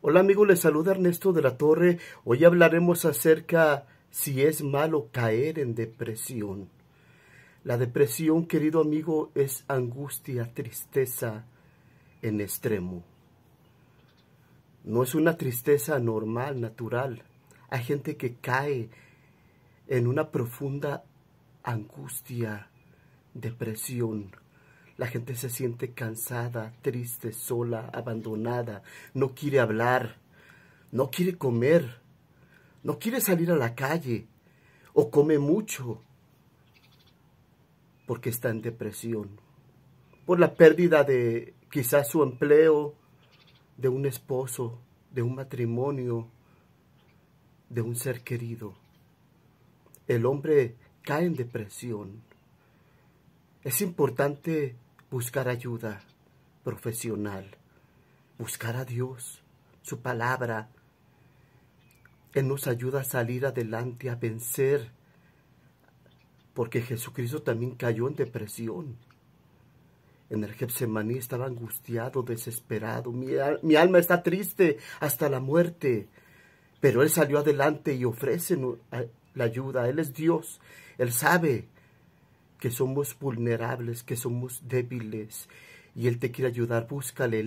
Hola amigos, les saluda Ernesto de la Torre. Hoy hablaremos acerca si es malo caer en depresión. La depresión, querido amigo, es angustia, tristeza en extremo. No es una tristeza normal, natural. Hay gente que cae en una profunda angustia, depresión, la gente se siente cansada, triste, sola, abandonada, no quiere hablar, no quiere comer, no quiere salir a la calle o come mucho porque está en depresión, por la pérdida de quizás su empleo, de un esposo, de un matrimonio, de un ser querido. El hombre cae en depresión. Es importante buscar ayuda profesional, buscar a Dios, su palabra. Él nos ayuda a salir adelante, a vencer, porque Jesucristo también cayó en depresión. En el Getsemaní estaba angustiado, desesperado. Mi, mi alma está triste hasta la muerte. Pero Él salió adelante y ofrece la ayuda. Él es Dios. Él sabe que somos vulnerables, que somos débiles, y Él te quiere ayudar, búscale.